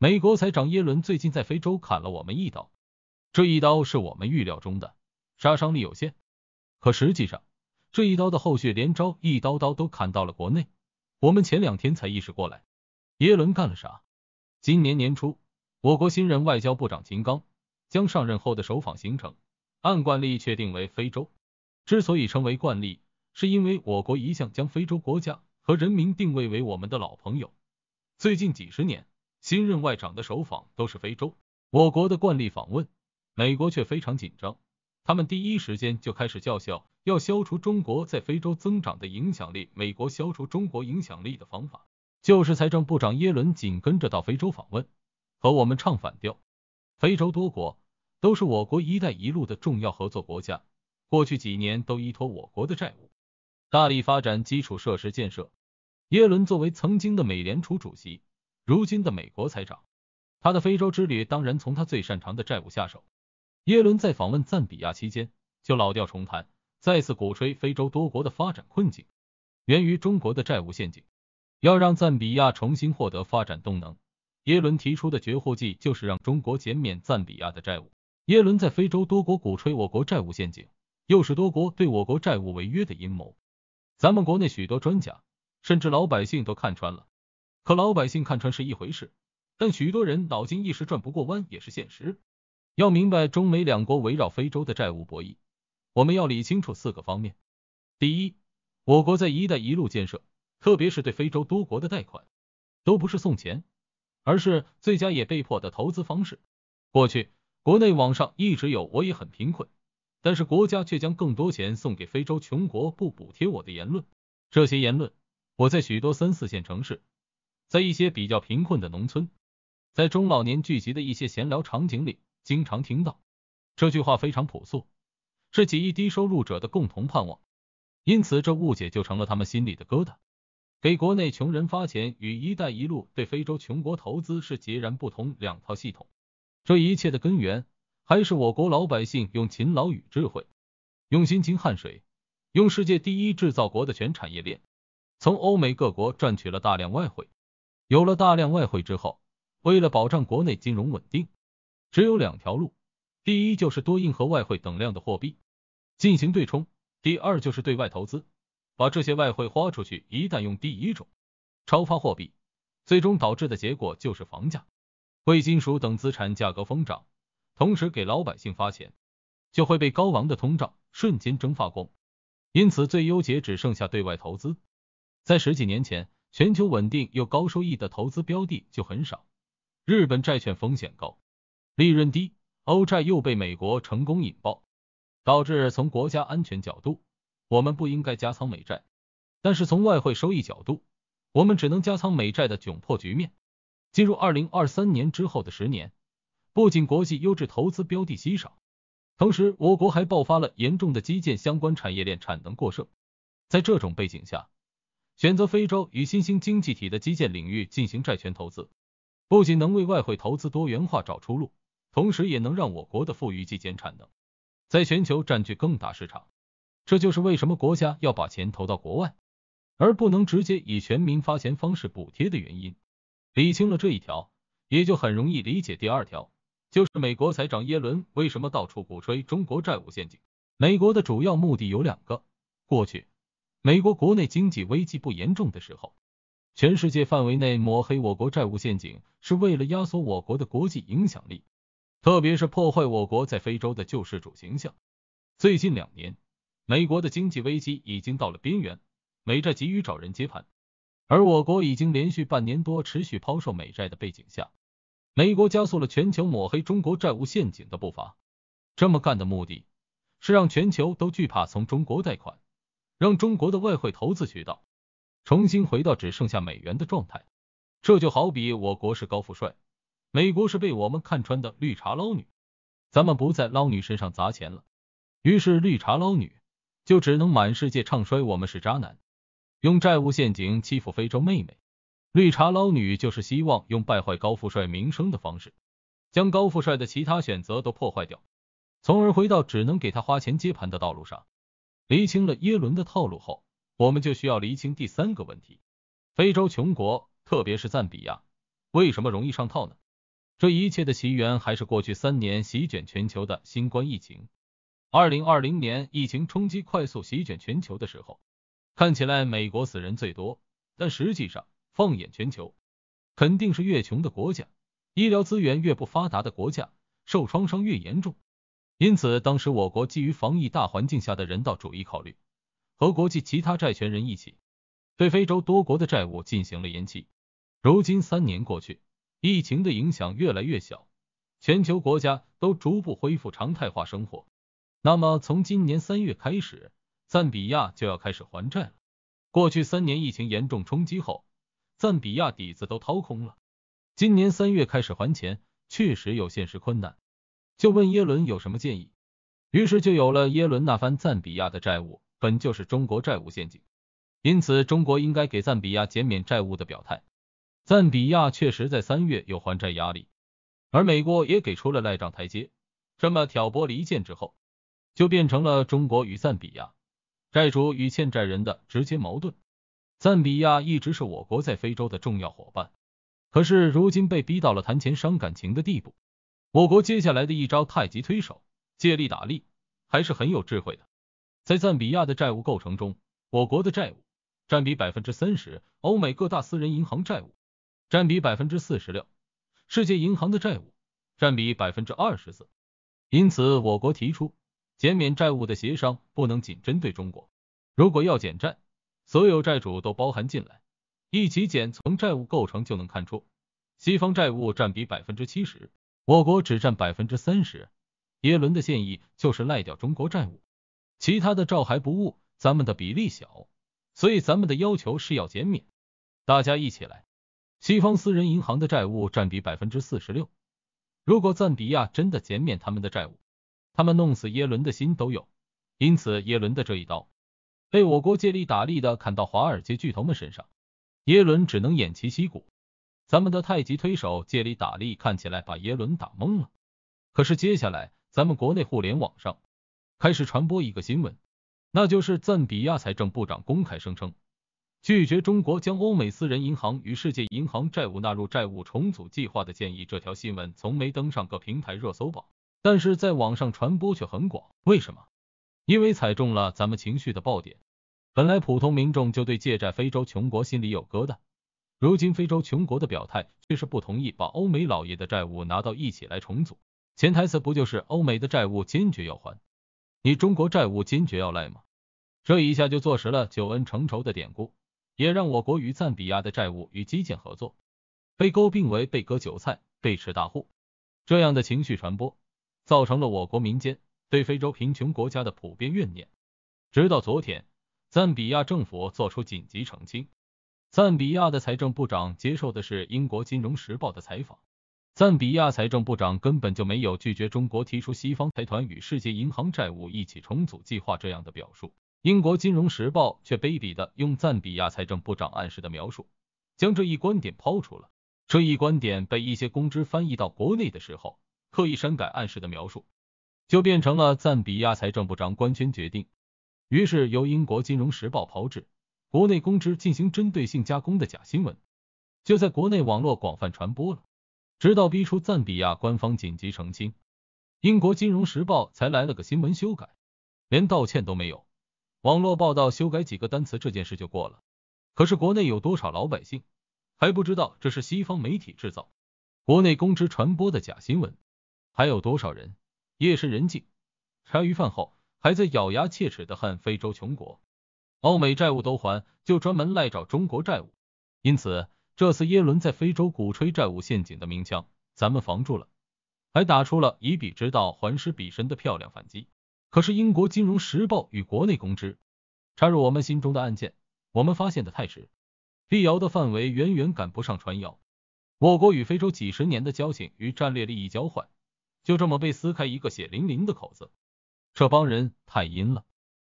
美国财长耶伦最近在非洲砍了我们一刀，这一刀是我们预料中的，杀伤力有限。可实际上，这一刀的后续连招一刀刀都砍到了国内。我们前两天才意识过来，耶伦干了啥？今年年初，我国新任外交部长秦刚将上任后的首访行程按惯例确定为非洲。之所以称为惯例，是因为我国一向将非洲国家和人民定位为我们的老朋友。最近几十年。新任外长的首访都是非洲，我国的惯例访问，美国却非常紧张，他们第一时间就开始叫嚣要消除中国在非洲增长的影响力。美国消除中国影响力的方法，就是财政部长耶伦紧跟着到非洲访问，和我们唱反调。非洲多国都是我国“一带一路”的重要合作国家，过去几年都依托我国的债务，大力发展基础设施建设。耶伦作为曾经的美联储主席。如今的美国财长，他的非洲之旅当然从他最擅长的债务下手。耶伦在访问赞比亚期间，就老调重弹，再次鼓吹非洲多国的发展困境源于中国的债务陷阱。要让赞比亚重新获得发展动能，耶伦提出的绝户计就是让中国减免赞比亚的债务。耶伦在非洲多国鼓吹我国债务陷阱，又是多国对我国债务违约的阴谋。咱们国内许多专家，甚至老百姓都看穿了。可老百姓看穿是一回事，但许多人脑筋一时转不过弯也是现实。要明白中美两国围绕非洲的债务博弈，我们要理清楚四个方面。第一，我国在“一带一路”建设，特别是对非洲多国的贷款，都不是送钱，而是最佳也被迫的投资方式。过去国内网上一直有“我也很贫困，但是国家却将更多钱送给非洲穷国，不补贴我”的言论。这些言论，我在许多三四线城市。在一些比较贫困的农村，在中老年聚集的一些闲聊场景里，经常听到这句话，非常朴素，是几亿低收入者的共同盼望。因此，这误解就成了他们心里的疙瘩。给国内穷人发钱与“一带一路”对非洲穷国投资是截然不同两套系统。这一切的根源还是我国老百姓用勤劳与智慧，用辛勤汗水，用世界第一制造国的全产业链，从欧美各国赚取了大量外汇。有了大量外汇之后，为了保障国内金融稳定，只有两条路：第一就是多印和外汇等量的货币进行对冲；第二就是对外投资，把这些外汇花出去。一旦用第一种，超发货币，最终导致的结果就是房价、贵金属等资产价格疯涨，同时给老百姓发钱，就会被高昂的通胀瞬间蒸发光。因此，最优解只剩下对外投资。在十几年前。全球稳定又高收益的投资标的就很少。日本债券风险高，利润低，欧债又被美国成功引爆，导致从国家安全角度，我们不应该加仓美债。但是从外汇收益角度，我们只能加仓美债的窘迫局面。进入二零二三年之后的十年，不仅国际优质投资标的稀少，同时我国还爆发了严重的基建相关产业链产能过剩。在这种背景下，选择非洲与新兴经济体的基建领域进行债权投资，不仅能为外汇投资多元化找出路，同时也能让我国的富裕基建产能在全球占据更大市场。这就是为什么国家要把钱投到国外，而不能直接以全民发钱方式补贴的原因。理清了这一条，也就很容易理解第二条，就是美国财长耶伦为什么到处鼓吹中国债务陷阱。美国的主要目的有两个，过去。美国国内经济危机不严重的时候，全世界范围内抹黑我国债务陷阱，是为了压缩我国的国际影响力，特别是破坏我国在非洲的救世主形象。最近两年，美国的经济危机已经到了边缘，美债急于找人接盘，而我国已经连续半年多持续抛售美债的背景下，美国加速了全球抹黑中国债务陷阱的步伐。这么干的目的是让全球都惧怕从中国贷款。让中国的外汇投资渠道重新回到只剩下美元的状态，这就好比我国是高富帅，美国是被我们看穿的绿茶捞女，咱们不在捞女身上砸钱了，于是绿茶捞女就只能满世界唱衰我们是渣男，用债务陷阱欺负非洲妹妹。绿茶捞女就是希望用败坏高富帅名声的方式，将高富帅的其他选择都破坏掉，从而回到只能给他花钱接盘的道路上。厘清了耶伦的套路后，我们就需要厘清第三个问题：非洲穷国，特别是赞比亚，为什么容易上套呢？这一切的起源还是过去三年席卷全球的新冠疫情。二零二零年疫情冲击快速席卷全球的时候，看起来美国死人最多，但实际上放眼全球，肯定是越穷的国家、医疗资源越不发达的国家，受创伤越严重。因此，当时我国基于防疫大环境下的人道主义考虑，和国际其他债权人一起，对非洲多国的债务进行了延期。如今三年过去，疫情的影响越来越小，全球国家都逐步恢复常态化生活。那么，从今年三月开始，赞比亚就要开始还债了。过去三年疫情严重冲击后，赞比亚底子都掏空了，今年三月开始还钱，确实有现实困难。就问耶伦有什么建议，于是就有了耶伦那番赞比亚的债务本就是中国债务陷阱，因此中国应该给赞比亚减免债务的表态。赞比亚确实在三月有还债压力，而美国也给出了赖账台阶。这么挑拨离间之后，就变成了中国与赞比亚债主与欠债人的直接矛盾。赞比亚一直是我国在非洲的重要伙伴，可是如今被逼到了谈钱伤感情的地步。我国接下来的一招太极推手，借力打力，还是很有智慧的。在赞比亚的债务构成中，我国的债务占比百分之三十，欧美各大私人银行债务占比百分之四十六，世界银行的债务占比百分之二十四。因此，我国提出减免债务的协商不能仅针对中国。如果要减债，所有债主都包含进来，一起减。从债务构成就能看出，西方债务占比百分之七十。我国只占百分之三十，耶伦的建议就是赖掉中国债务，其他的照还不误，咱们的比例小，所以咱们的要求是要减免，大家一起来。西方私人银行的债务占比百分之四十六，如果赞比亚真的减免他们的债务，他们弄死耶伦的心都有，因此耶伦的这一刀被我国借力打力的砍到华尔街巨头们身上，耶伦只能偃旗息鼓。咱们的太极推手借力打力，看起来把耶伦打懵了。可是接下来，咱们国内互联网上开始传播一个新闻，那就是赞比亚财政部长公开声称拒绝中国将欧美私人银行与世界银行债务纳入债务重组计划的建议。这条新闻从没登上各平台热搜榜，但是在网上传播却很广。为什么？因为踩中了咱们情绪的爆点。本来普通民众就对借债非洲穷国心里有疙瘩。如今非洲穷国的表态却是不同意把欧美老爷的债务拿到一起来重组，潜台词不就是欧美的债务坚决要还，你中国债务坚决要赖吗？这一下就坐实了久恩成仇的典故，也让我国与赞比亚的债务与基建合作被诟病为被割韭菜、被吃大户。这样的情绪传播，造成了我国民间对非洲贫穷国家的普遍怨念。直到昨天，赞比亚政府做出紧急澄清。赞比亚的财政部长接受的是英国金融时报的采访，赞比亚财政部长根本就没有拒绝中国提出西方财团与世界银行债务一起重组计划这样的表述，英国金融时报却卑鄙的用赞比亚财政部长暗示的描述，将这一观点抛出了。这一观点被一些公知翻译到国内的时候，刻意删改暗示的描述，就变成了赞比亚财政部长官宣决定，于是由英国金融时报炮制。国内公知进行针对性加工的假新闻，就在国内网络广泛传播了，直到逼出赞比亚官方紧急澄清，英国《金融时报》才来了个新闻修改，连道歉都没有，网络报道修改几个单词这件事就过了。可是国内有多少老百姓还不知道这是西方媒体制造、国内公知传播的假新闻？还有多少人夜深人静、茶余饭后还在咬牙切齿的恨非洲穷国？欧美债务都还，就专门赖找中国债务。因此，这次耶伦在非洲鼓吹债务陷阱的名枪，咱们防住了，还打出了以彼之道还施彼身的漂亮反击。可是，英国金融时报与国内公知插入我们心中的案件，我们发现的太迟。辟谣的范围远远赶不上传谣。我国与非洲几十年的交情与战略利益交换，就这么被撕开一个血淋淋的口子。这帮人太阴了。